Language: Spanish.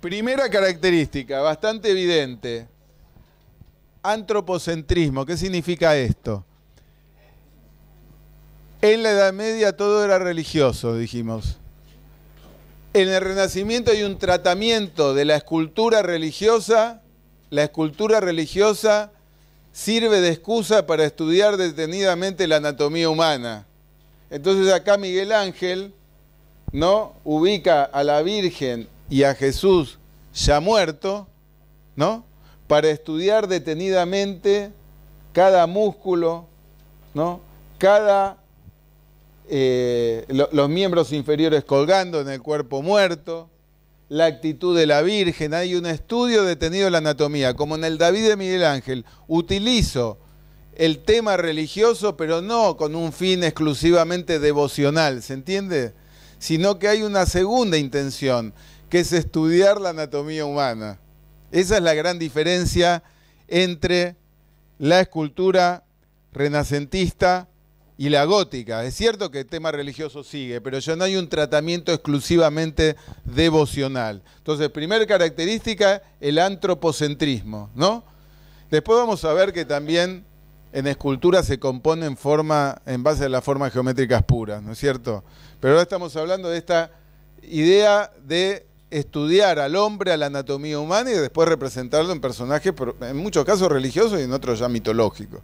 Primera característica, bastante evidente. Antropocentrismo, ¿qué significa esto? En la Edad Media todo era religioso, dijimos. En el Renacimiento hay un tratamiento de la escultura religiosa. La escultura religiosa sirve de excusa para estudiar detenidamente la anatomía humana. Entonces acá Miguel Ángel ¿no? ubica a la Virgen y a Jesús ya muerto, ¿no? Para estudiar detenidamente cada músculo, ¿no? Cada eh, los miembros inferiores colgando en el cuerpo muerto, la actitud de la Virgen. Hay un estudio detenido de la anatomía, como en el David de Miguel Ángel. Utilizo el tema religioso, pero no con un fin exclusivamente devocional, ¿se entiende? Sino que hay una segunda intención que es estudiar la anatomía humana. Esa es la gran diferencia entre la escultura renacentista y la gótica. Es cierto que el tema religioso sigue, pero ya no hay un tratamiento exclusivamente devocional. Entonces, primera característica, el antropocentrismo, ¿no? Después vamos a ver que también en escultura se compone en, forma, en base a las formas geométricas puras, ¿no es cierto? Pero ahora estamos hablando de esta idea de estudiar al hombre, a la anatomía humana y después representarlo en personajes, en muchos casos religiosos y en otros ya mitológicos.